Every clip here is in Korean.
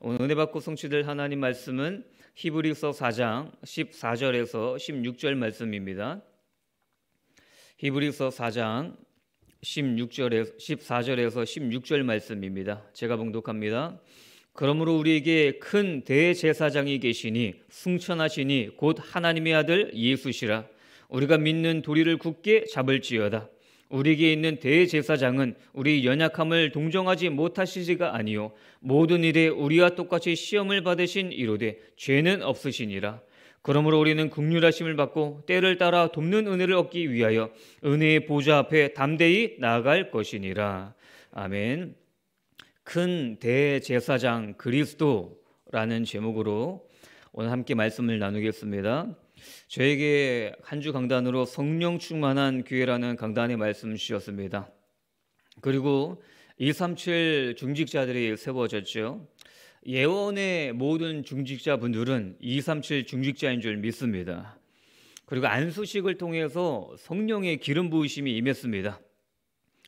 오늘 은혜 받고 성취될 하나님 말씀은 히브리서 4장 14절에서 16절 말씀입니다. 히브리서 4장 16절에서 14절에서 16절 말씀입니다. 제가 봉독합니다. 그러므로 우리에게 큰 대제사장이 계시니 승천하시니 곧 하나님의 아들 예수시라 우리가 믿는 도리를 굳게 잡을지어다 우리에게 있는 대제사장은 우리 연약함을 동정하지 못하시지가 아니요 모든 일에 우리와 똑같이 시험을 받으신 이로되 죄는 없으시니라 그러므로 우리는 극률하심을 받고 때를 따라 돕는 은혜를 얻기 위하여 은혜의 보좌 앞에 담대히 나아갈 것이니라 아멘 큰 대제사장 그리스도라는 제목으로 오늘 함께 말씀을 나누겠습니다. 저에게 한주 강단으로 성령 충만한 교회라는 강단의 말씀 주셨습니다. 그리고 137 중직자들이 세워졌죠. 예원의 모든 중직자분들은 237 중직자인 줄 믿습니다. 그리고 안수식을 통해서 성령의 기름 부으심이 임했습니다.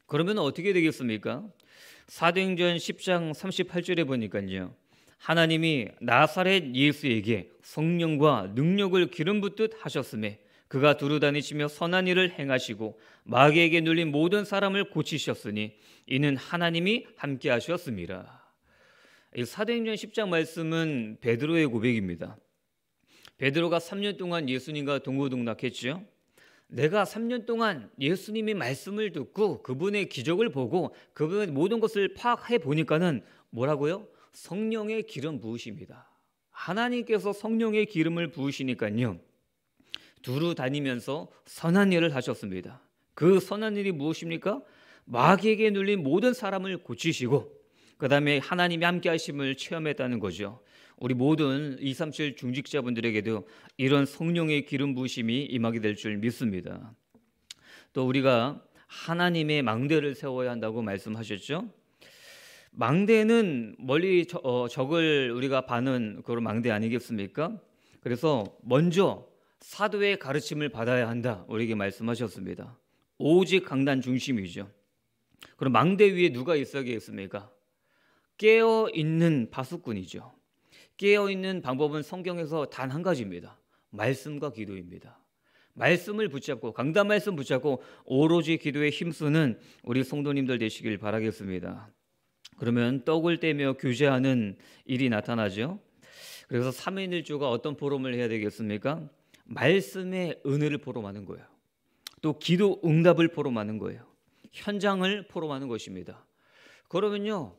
그러면 어떻게 되겠습니까? 사도행전 10장 38절에 보니까요. 하나님이 나사렛 예수에게 성령과 능력을 기름 붓듯 하셨음에 그가 두루다니시며 선한 일을 행하시고 마귀에게 눌린 모든 사람을 고치셨으니 이는 하나님이 함께 하셨습니다. 이 사도행전 10장 말씀은 베드로의 고백입니다. 베드로가 3년 동안 예수님과 동고동락했지요. 내가 3년 동안 예수님의 말씀을 듣고 그분의 기적을 보고 그분의 모든 것을 파악해 보니까는 뭐라고요? 성령의 기름 부으십니다. 하나님께서 성령의 기름을 부으시니까요. 두루 다니면서 선한 일을 하셨습니다. 그 선한 일이 무엇입니까? 마귀에게 눌린 모든 사람을 고치시고 그다음에 하나님이 함께 하심을 체험했다는 거죠. 우리 모든 237 중직자분들에게도 이런 성령의 기름 부심이 임하게 될 줄 믿습니다. 또 우리가 하나님의 망대를 세워야 한다고 말씀하셨죠. 망대는 멀리 저, 어, 적을 우리가 봐는 그런 망대 아니겠습니까? 그래서 먼저 사도의 가르침을 받아야 한다. 우리에게 말씀하셨습니다. 오직 강단 중심이죠. 그럼 망대 위에 누가 있어야겠습니까? 깨어 있는 파수꾼이죠. 깨어 있는 방법은 성경에서 단 한 가지입니다. 말씀과 기도입니다. 말씀을 붙잡고 강단 말씀 붙잡고 오로지 기도에 힘쓰는 우리 성도님들 되시길 바라겠습니다. 그러면 떡을 떼며 교제하는 일이 나타나죠. 그래서 삼인일조가 어떤 포럼을 해야 되겠습니까? 말씀의 은혜를 포럼하는 거예요. 또 기도 응답을 포럼하는 거예요. 현장을 포럼하는 것입니다. 그러면요.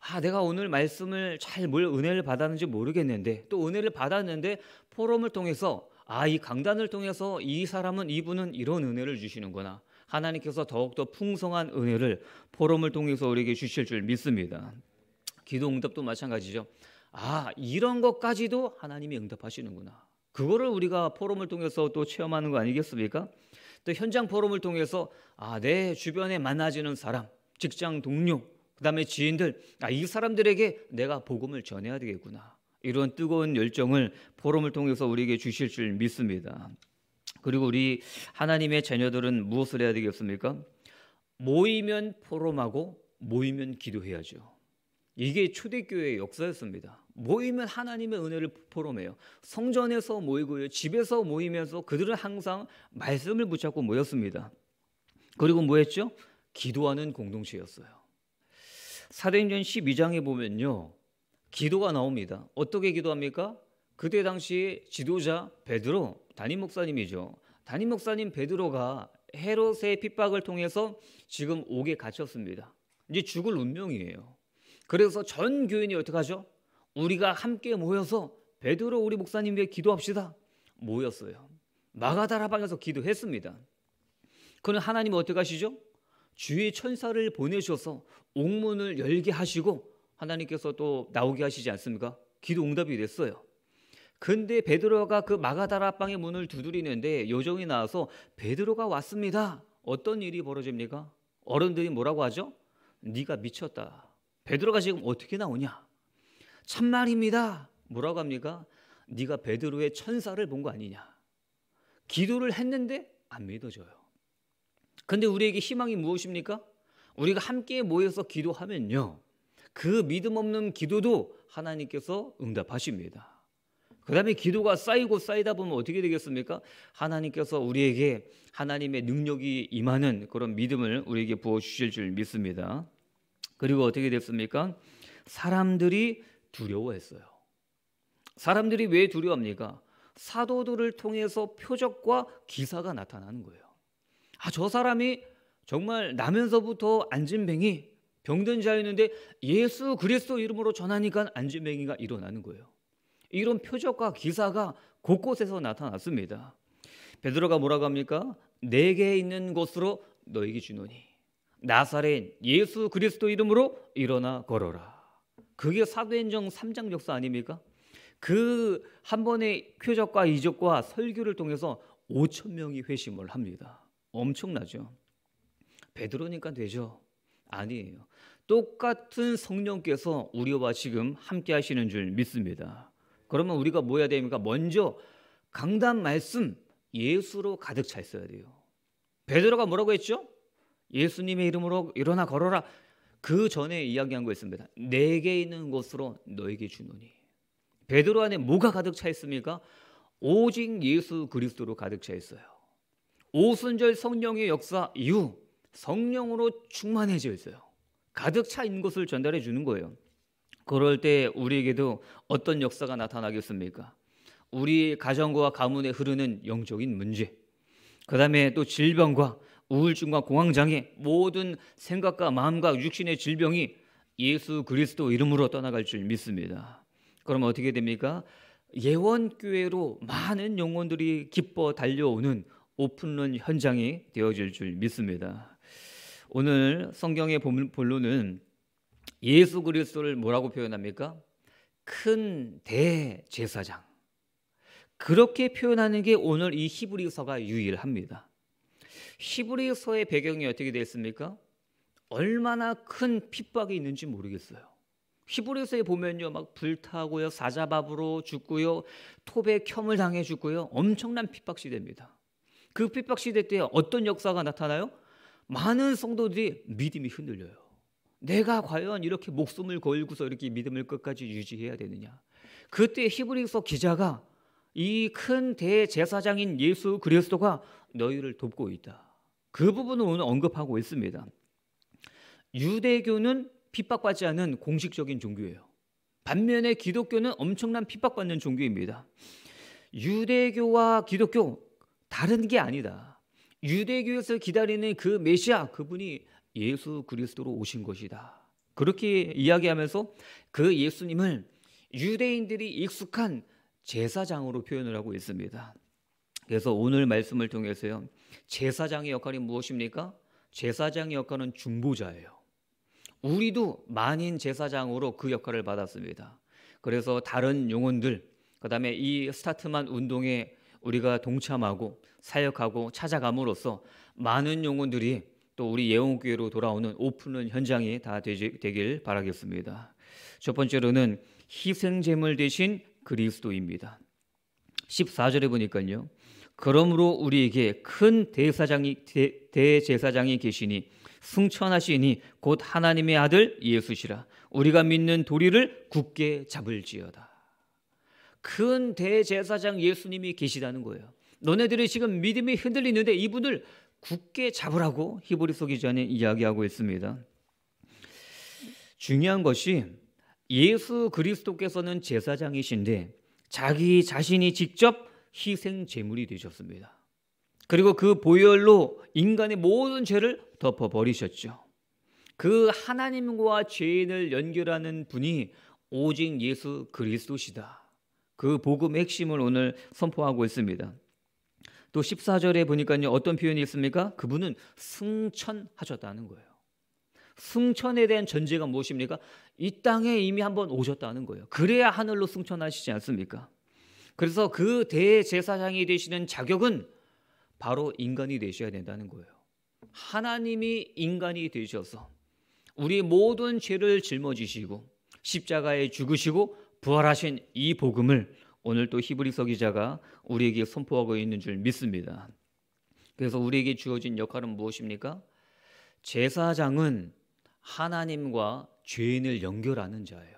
아, 내가 오늘 말씀을 잘 뭘 은혜를 받았는지 모르겠는데 또 은혜를 받았는데 포럼을 통해서 아, 이 강단을 통해서 이 사람은 이분은 이런 은혜를 주시는구나. 하나님께서 더욱더 풍성한 은혜를 포럼을 통해서 우리에게 주실 줄 믿습니다. 기도 응답도 마찬가지죠. 아, 이런 것까지도 하나님이 응답하시는구나. 그거를 우리가 포럼을 통해서 또 체험하는 거 아니겠습니까? 또 현장 포럼을 통해서 아, 내 주변에 만나지는 사람, 직장 동료, 그다음에 지인들, 아, 이 사람들에게 내가 복음을 전해야 되겠구나. 이런 뜨거운 열정을 포럼을 통해서 우리에게 주실 줄 믿습니다. 그리고 우리 하나님의 자녀들은 무엇을 해야 되겠습니까? 모이면 포럼하고 모이면 기도해야죠. 이게 초대교회의 역사였습니다. 모이면 하나님의 은혜를 포럼해요. 성전에서 모이고요. 집에서 모이면서 그들은 항상 말씀을 붙잡고 모였습니다. 그리고 뭐 했죠? 기도하는 공동체였어요. 사도행전 12장에 보면요. 기도가 나옵니다. 어떻게 기도합니까? 그때 당시 지도자 베드로 담임 목사님이죠. 담임 목사님 베드로가 헤롯의 핍박을 통해서 지금 옥에 갇혔습니다. 이제 죽을 운명이에요. 그래서 전 교인이 어떻게 하죠? 우리가 함께 모여서 베드로 우리 목사님 위해 기도합시다. 모였어요. 마가다라 방에서 기도했습니다. 그는 하나님 어떻게 하시죠? 주의 천사를 보내셔서 옥문을 열게 하시고 하나님께서 또 나오게 하시지 않습니까? 기도 응답이 됐어요. 근데 베드로가 그 마가다라 방의 문을 두드리는데 요정이 나와서 베드로가 왔습니다. 어떤 일이 벌어집니까? 어른들이 뭐라고 하죠? 네가 미쳤다. 베드로가 지금 어떻게 나오냐? 참말입니다. 뭐라고 합니까? 네가 베드로의 천사를 본 거 아니냐? 기도를 했는데 안 믿어져요. 근데 우리에게 희망이 무엇입니까? 우리가 함께 모여서 기도하면요. 그 믿음 없는 기도도 하나님께서 응답하십니다. 그 다음에 기도가 쌓이고 쌓이다 보면 어떻게 되겠습니까? 하나님께서 우리에게 하나님의 능력이 임하는 그런 믿음을 우리에게 부어주실 줄 믿습니다. 그리고 어떻게 됐습니까? 사람들이 두려워했어요. 사람들이 왜 두려워합니까? 사도들을 통해서 표적과 기사가 나타나는 거예요. 아, 저 사람이 정말 나면서부터 안진뱅이 병든 자였는데 예수 그리스도 이름으로 전하니까 안진뱅이가 일어나는 거예요. 이런 표적과 기사가 곳곳에서 나타났습니다. 베드로가 뭐라고 합니까? 내게 있는 곳으로 너에게 주노니 나사렛 예수 그리스도 이름으로 일어나 걸어라. 그게 사도행정 3장 역사 아닙니까? 그 한 번의 표적과 이적과 설교를 통해서 5천 명이 회심을 합니다. 엄청나죠. 베드로니까 되죠. 아니에요. 똑같은 성령께서 우리와 지금 함께 하시는 줄 믿습니다. 그러면 우리가 뭐 해야 됩니까? 먼저 강단 말씀 예수로 가득 차 있어야 돼요. 베드로가 뭐라고 했죠? 예수님의 이름으로 일어나 걸어라. 그 전에 이야기한 거 있습니다. 내게 있는 것으로 너에게 주노니. 베드로 안에 뭐가 가득 차 있습니까? 오직 예수 그리스도로 가득 차 있어요. 오순절 성령의 역사 이후 성령으로 충만해져 있어요. 가득 차 있는 것을 전달해 주는 거예요. 그럴 때 우리에게도 어떤 역사가 나타나겠습니까? 우리 가정과 가문에 흐르는 영적인 문제, 그 다음에 또 질병과 우울증과 공황장애 모든 생각과 마음과 육신의 질병이 예수 그리스도 이름으로 떠나갈 줄 믿습니다. 그럼 어떻게 됩니까? 예원교회로 많은 영혼들이 기뻐 달려오는 오픈런 현장이 되어질 줄 믿습니다. 오늘 성경의 본론은 예수 그리스도를 뭐라고 표현합니까? 큰 대제사장. 그렇게 표현하는 게 오늘 이 히브리서가 유일합니다. 히브리서의 배경이 어떻게 되어 습니까 얼마나 큰 핍박이 있는지 모르겠어요. 히브리서에 보면요, 막 불타고요, 사자밥으로 죽고요, 톱에 켬을 당해 죽고요, 엄청난 핍박 시대입니다. 그 핍박 시대 때 어떤 역사가 나타나요? 많은 성도들이 믿음이 흔들려요. 내가 과연 이렇게 목숨을 걸고서 이렇게 믿음을 끝까지 유지해야 되느냐. 그때 히브리서 기자가 이 큰 대제사장인 예수 그리스도가 너희를 돕고 있다. 그 부분을 오늘 언급하고 있습니다. 유대교는 핍박받지 않은 공식적인 종교예요. 반면에 기독교는 엄청난 핍박받는 종교입니다. 유대교와 기독교 다른 게 아니다. 유대교에서 기다리는 그 메시아 그분이 예수 그리스도로 오신 것이다. 그렇게 이야기하면서 그 예수님을 유대인들이 익숙한 제사장으로 표현을 하고 있습니다. 그래서 오늘 말씀을 통해서요. 제사장의 역할이 무엇입니까? 제사장의 역할은 중보자예요. 우리도 만인 제사장으로 그 역할을 받았습니다. 그래서 다른 용언들, 그 다음에 이 스타트만 운동에 우리가 동참하고 사역하고 찾아감으로써 많은 용언들이 또 우리 예원교회로 돌아오는 오픈은 현장이 다 되지, 되길 바라겠습니다. 첫 번째로는 희생제물 대신 그리스도입니다. 14절에 보니까요. 그러므로 우리에게 큰 대사장이 대, 대제사장이 계시니 승천하시니 곧 하나님의 아들 예수시라 우리가 믿는 도리를 굳게 잡을지어다. 큰 대제사장 예수님이 계시다는 거예요. 너네들이 지금 믿음이 흔들리는데 이분을 굳게 잡으라고 히브리서 기자는 이야기하고 있습니다. 중요한 것이 예수 그리스도께서는 제사장이신데 자기 자신이 직접 희생 제물이 되셨습니다. 그리고 그 보혈로 인간의 모든 죄를 덮어 버리셨죠. 그 하나님과 죄인을 연결하는 분이 오직 예수 그리스도시다. 그 복음의 핵심을 오늘 선포하고 있습니다. 또 14절에 보니까요. 어떤 표현이 있습니까? 그분은 승천하셨다는 거예요. 승천에 대한 전제가 무엇입니까? 이 땅에 이미 한번 오셨다는 거예요. 그래야 하늘로 승천하시지 않습니까? 그래서 그 대제사장이 되시는 자격은 바로 인간이 되셔야 된다는 거예요. 하나님이 인간이 되셔서 우리 모든 죄를 짊어지시고 십자가에 죽으시고 부활하신 이 복음을 오늘 또 히브리서 기자가 우리에게 선포하고 있는 줄 믿습니다. 그래서 우리에게 주어진 역할은 무엇입니까? 제사장은 하나님과 죄인을 연결하는 자예요.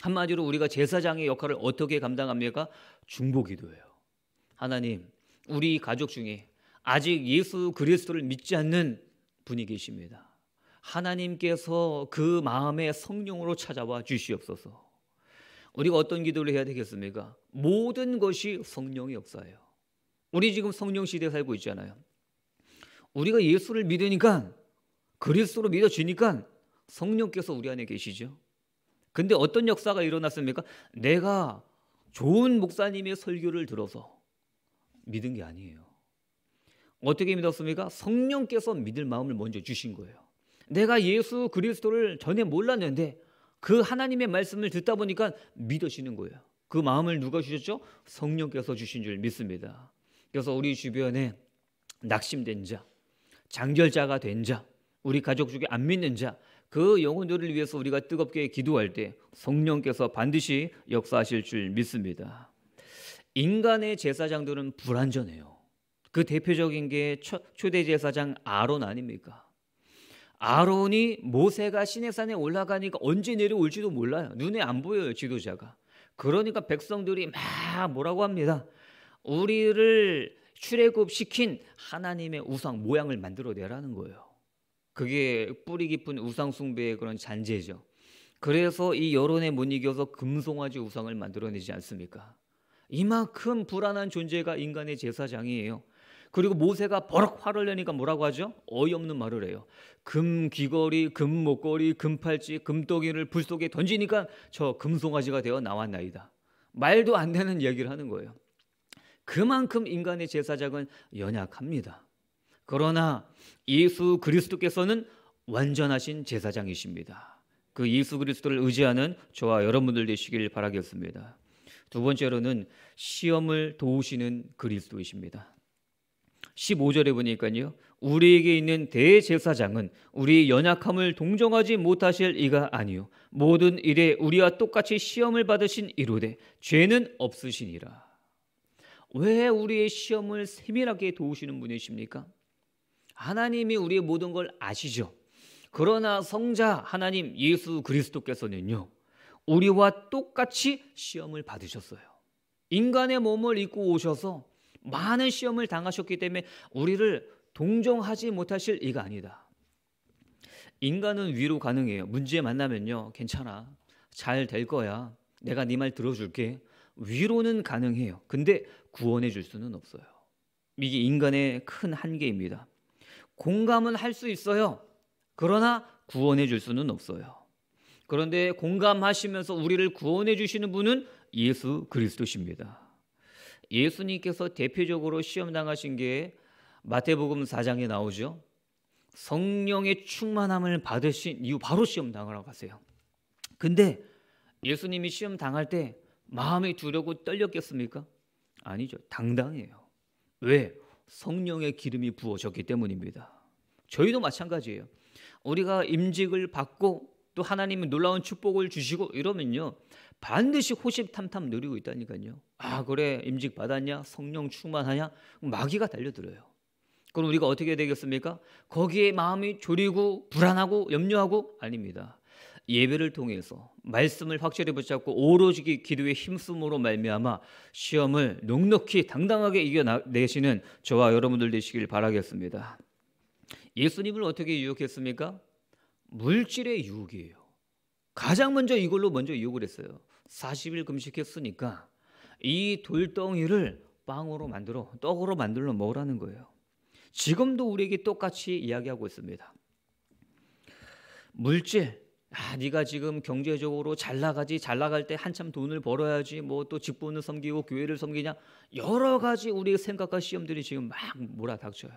한마디로 우리가 제사장의 역할을 어떻게 감당합니까? 중보기도예요. 하나님, 우리 가족 중에 아직 예수 그리스도를 믿지 않는 분이 계십니다. 하나님께서 그 마음에 성령으로 찾아와 주시옵소서. 우리가 어떤 기도를 해야 되겠습니까? 모든 것이 성령의 역사예요. 우리 지금 성령 시대에 살고 있잖아요. 우리가 예수를 믿으니까 그리스도로 믿어지니까 성령께서 우리 안에 계시죠. 근데 어떤 역사가 일어났습니까? 내가 좋은 목사님의 설교를 들어서 믿은 게 아니에요. 어떻게 믿었습니까? 성령께서 믿을 마음을 먼저 주신 거예요. 내가 예수 그리스도를 전에 몰랐는데 그 하나님의 말씀을 듣다 보니까 믿어시는 거예요. 그 마음을 누가 주셨죠? 성령께서 주신 줄 믿습니다. 그래서 우리 주변에 낙심된 자, 장결자가 된 자, 우리 가족 중에 안 믿는 자, 그 영혼들을 위해서 우리가 뜨겁게 기도할 때 성령께서 반드시 역사하실 줄 믿습니다. 인간의 제사장들은 불완전해요. 그 대표적인 게 초대 제사장 아론 아닙니까? 아론이 모세가 시내산에 올라가니까 언제 내려올지도 몰라요. 눈에 안 보여요, 지도자가. 그러니까 백성들이 막 뭐라고 합니다. 우리를 출애굽시킨 하나님의 우상 모양을 만들어내라는 거예요. 그게 뿌리 깊은 우상 숭배의 그런 잔재죠. 그래서 이 여론에 못 이겨서 금송아지 우상을 만들어내지 않습니까? 이만큼 불안한 존재가 인간의 제사장이에요. 그리고 모세가 버럭 화를 내니까 뭐라고 하죠? 어이없는 말을 해요. 금 귀걸이, 금 목걸이, 금 팔찌, 금덩이를 불 속에 던지니까 저 금송아지가 되어 나왔나이다. 말도 안 되는 얘기를 하는 거예요. 그만큼 인간의 제사장은 연약합니다. 그러나 예수 그리스도께서는 완전하신 제사장이십니다. 그 예수 그리스도를 의지하는 저와 여러분들 되시길 바라겠습니다. 두 번째로는 시험을 도우시는 그리스도이십니다. 15절에 보니까요. 우리에게 있는 대제사장은 우리 연약함을 동정하지 못하실 이가 아니요 모든 일에 우리와 똑같이 시험을 받으신 이로되 죄는 없으시니라. 왜 우리의 시험을 세밀하게 도우시는 분이십니까? 하나님이 우리의 모든 걸 아시죠. 그러나 성자 하나님 예수 그리스도께서는요. 우리와 똑같이 시험을 받으셨어요. 인간의 몸을 입고 오셔서 많은 시험을 당하셨기 때문에 우리를 동정하지 못하실 이가 아니다. 인간은 위로 가능해요. 문제 만나면요. 괜찮아. 잘 될 거야. 내가 네 말 들어줄게. 위로는 가능해요. 근데 구원해 줄 수는 없어요. 이게 인간의 큰 한계입니다. 공감은 할 수 있어요. 그러나 구원해 줄 수는 없어요. 그런데 공감하시면서 우리를 구원해 주시는 분은 예수 그리스도십니다. 예수님께서 대표적으로 시험당하신 게 마태복음 4장에 나오죠. 성령의 충만함을 받으신 이후 바로 시험당하러 가세요. 근데 예수님이 시험당할 때 마음이 두려고 떨렸겠습니까? 아니죠. 당당해요. 왜? 성령의 기름이 부어졌기 때문입니다. 저희도 마찬가지예요. 우리가 임직을 받고 또 하나님의 놀라운 축복을 주시고 이러면요. 반드시 호시탐탐 누리고 있다니까요. 아 그래 임직 받았냐? 성령 충만하냐? 마귀가 달려들어요. 그럼 우리가 어떻게 되겠습니까? 거기에 마음이 졸이고 불안하고 염려하고 아닙니다. 예배를 통해서 말씀을 확실히 붙잡고 오로지 기도의 힘쓰므로 말미암아 시험을 넉넉히 당당하게 이겨내시는 저와 여러분들 되시길 바라겠습니다. 예수님을 어떻게 유혹했습니까? 물질의 유혹이에요. 가장 먼저 이걸로 먼저 유혹을 했어요. 40일 금식했으니까 이 돌덩이를 빵으로 만들어 떡으로 만들어 먹으라는 거예요. 지금도 우리에게 똑같이 이야기하고 있습니다. 물질, 아, 네가 지금 경제적으로 잘 나가지 잘 나갈 때 한참 돈을 벌어야지 뭐 또 직분을 섬기고 교회를 섬기냐 여러 가지 우리의 생각과 시험들이 지금 막 몰아닥쳐요.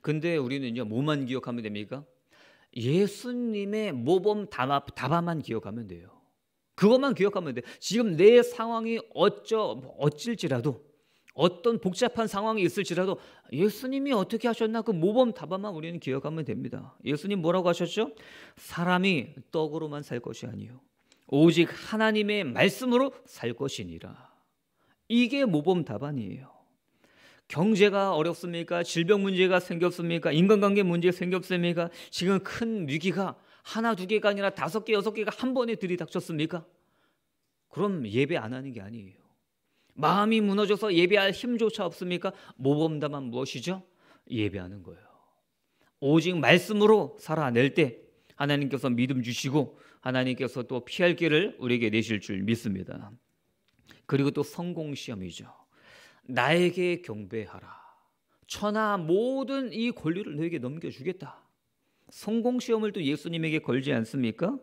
근데 우리는요 뭐만 기억하면 됩니까? 예수님의 모범 담아, 담만 기억하면 돼요. 그것만 기억하면 돼. 지금 내 상황이 어쩌 뭐 어찔지라도 어떤 복잡한 상황이 있을지라도 예수님이 어떻게 하셨나 그 모범 답안만 우리는 기억하면 됩니다. 예수님 뭐라고 하셨죠? 사람이 떡으로만 살 것이 아니요 오직 하나님의 말씀으로 살 것이니라. 이게 모범 답안이에요. 경제가 어렵습니까? 질병 문제가 생겼습니까? 인간관계 문제 생겼습니까? 지금 큰 위기가 하나 두 개가 아니라 다섯 개 여섯 개가 한 번에 들이닥쳤습니까? 그럼 예배 안 하는 게 아니에요. 마음이 무너져서 예배할 힘조차 없습니까? 모범담한 무엇이죠? 예배하는 거예요. 오직 말씀으로 살아낼 때 하나님께서 믿음 주시고 하나님께서 또 피할 길을 우리에게 내실 줄 믿습니다. 그리고 또 성공 시험이죠. 나에게 경배하라. 천하 모든 이 권리를 너에게 넘겨주겠다. 성공 시험을 또 예수님에게 걸지 않습니까?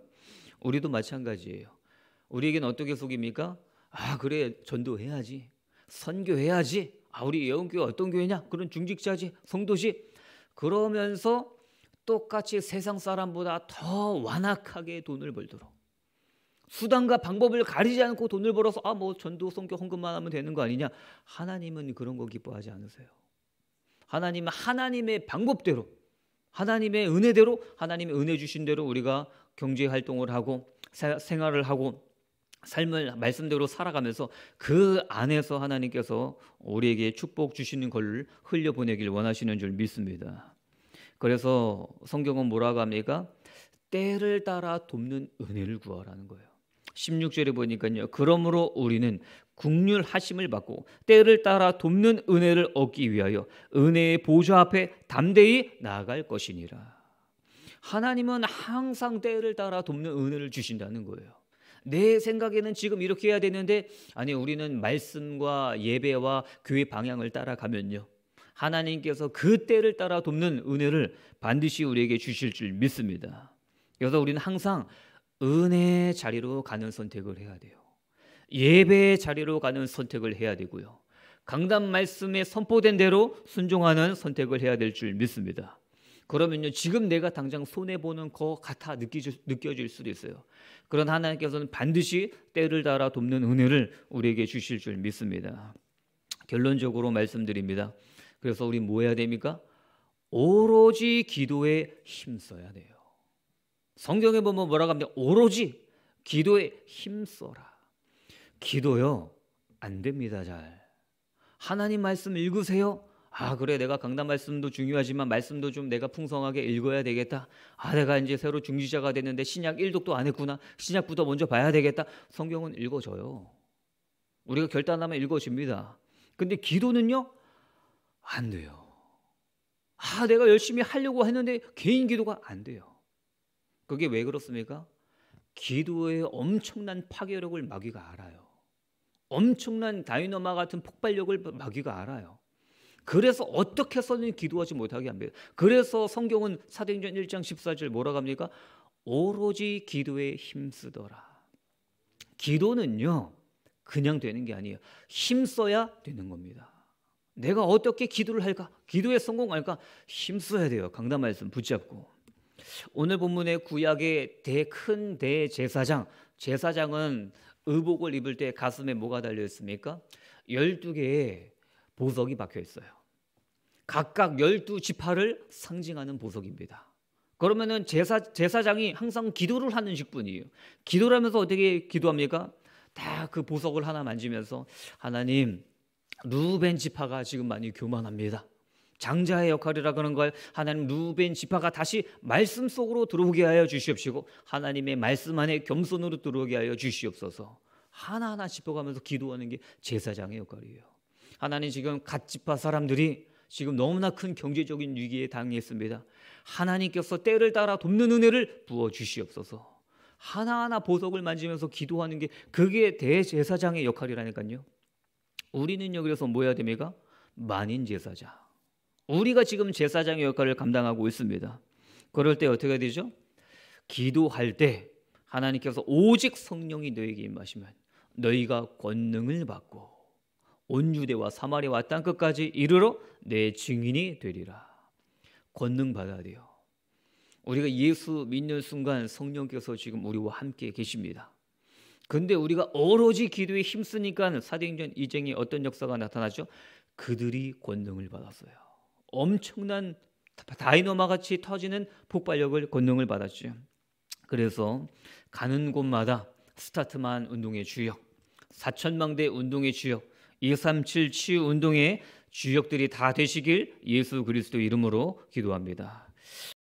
우리도 마찬가지예요. 우리에겐 어떻게 속입니까? 아 그래 전도해야지, 선교해야지. 아 우리 예언교회 어떤 교회냐? 그런 중직자지, 성도지. 그러면서 똑같이 세상 사람보다 더 완악하게 돈을 벌도록 수단과 방법을 가리지 않고 돈을 벌어서 아 뭐 전도 성교 헌금만 하면 되는 거 아니냐. 하나님은 그런 거 기뻐하지 않으세요. 하나님은 하나님의 방법대로 하나님의 은혜대로 하나님의 은혜 주신 대로 우리가 경제 활동을 하고 생활을 하고 삶을 말씀대로 살아가면서 그 안에서 하나님께서 우리에게 축복 주시는 걸 흘려보내길 원하시는 줄 믿습니다. 그래서 성경은 뭐라고 합니까? 때를 따라 돕는 은혜를 구하라는 거예요. 16절에 보니까요. 그러므로 우리는 국률 하심을 받고 때를 따라 돕는 은혜를 얻기 위하여 은혜의 보좌 앞에 담대히 나아갈 것이니라. 하나님은 항상 때를 따라 돕는 은혜를 주신다는 거예요. 내 생각에는 지금 이렇게 해야 되는데 아니 우리는 말씀과 예배와 교회 방향을 따라가면요. 하나님께서 그 때를 따라 돕는 은혜를 반드시 우리에게 주실 줄 믿습니다. 그래서 우리는 항상 은혜의 자리로 가는 선택을 해야 돼요. 예배의 자리로 가는 선택을 해야 되고요. 강단 말씀에 선포된 대로 순종하는 선택을 해야 될 줄 믿습니다. 그러면요, 지금 내가 당장 손해보는 거 같아 느끼지, 느껴질 수도 있어요. 그런 하나님께서는 반드시 때를 따라 돕는 은혜를 우리에게 주실 줄 믿습니다. 결론적으로 말씀드립니다. 그래서 우리 뭐 해야 됩니까? 오로지 기도에 힘써야 돼요. 성경에 보면 뭐라고 합니까? 오로지 기도에 힘써라. 기도요. 안 됩니다, 잘. 하나님 말씀 읽으세요. 아, 그래. 내가 강단 말씀도 중요하지만 말씀도 좀 내가 풍성하게 읽어야 되겠다. 아, 내가 이제 새로 중지자가 됐는데 신약 1독도 안 했구나. 신약부터 먼저 봐야 되겠다. 성경은 읽어져요. 우리가 결단하면 읽어집니다. 근데 기도는요? 안 돼요. 아, 내가 열심히 하려고 했는데 개인 기도가 안 돼요. 그게 왜 그렇습니까? 기도의 엄청난 파괴력을 마귀가 알아요. 엄청난 다이너마 같은 폭발력을 마귀가 알아요. 그래서 어떻게 해서는 기도하지 못하게 합니다. 그래서 성경은 사도행전 1장 14절 뭐라고 합니까? 오로지 기도에 힘쓰더라. 기도는요. 그냥 되는 게 아니에요. 힘써야 되는 겁니다. 내가 어떻게 기도를 할까? 기도에 성공할까? 힘써야 돼요. 강단 말씀 붙잡고. 오늘 본문의 구약의 대 큰 대제사장 제사장은 의복을 입을 때 가슴에 뭐가 달려 있습니까? 12개의 보석이 박혀 있어요. 각각 12 지파를 상징하는 보석입니다. 그러면은 제사 제사장이 항상 기도를 하는 직분이에요. 기도를 하면서 어떻게 기도합니까? 다 그 보석을 하나 만지면서 하나님 루벤 지파가 지금 많이 교만합니다. 장자의 역할이라 그걸 하나님 루벤 지파가 다시 말씀 속으로 들어오게 하여 주시옵시고 하나님의 말씀 안에 겸손으로 들어오게 하여 주시옵소서. 하나하나 짚어가면서 기도하는 게 제사장의 역할이에요. 하나님 지금 갓 지파 사람들이 지금 너무나 큰 경제적인 위기에 당했습니다. 하나님께서 때를 따라 돕는 은혜를 부어 주시옵소서. 하나하나 보석을 만지면서 기도하는 게 그게 대제사장의 역할이라니까요. 우리는요 그래서 뭐야 됩니까? 만인 제사장. 우리가 지금 제사장의 역할을 감당하고 있습니다. 그럴 때 어떻게 되죠? 기도할 때 하나님께서 오직 성령이 너에게 임하시면 너희가 권능을 받고 온 유대와 사마리와 땅 끝까지 이르러 내 증인이 되리라. 권능 받아야 돼요. 우리가 예수 믿는 순간 성령께서 지금 우리와 함께 계십니다. 근데 우리가 오로지 기도에 힘쓰니까 사도행전 이쟁에 어떤 역사가 나타나죠? 그들이 권능을 받았어요. 엄청난 다이노마 같이 터지는 폭발력을 권능을 받았죠. 그래서 가는 곳마다 스타트만 운동의 주역, 사천망대 운동의 주역, 237 치유 운동의 주역들이 다 되시길 예수 그리스도 이름으로 기도합니다.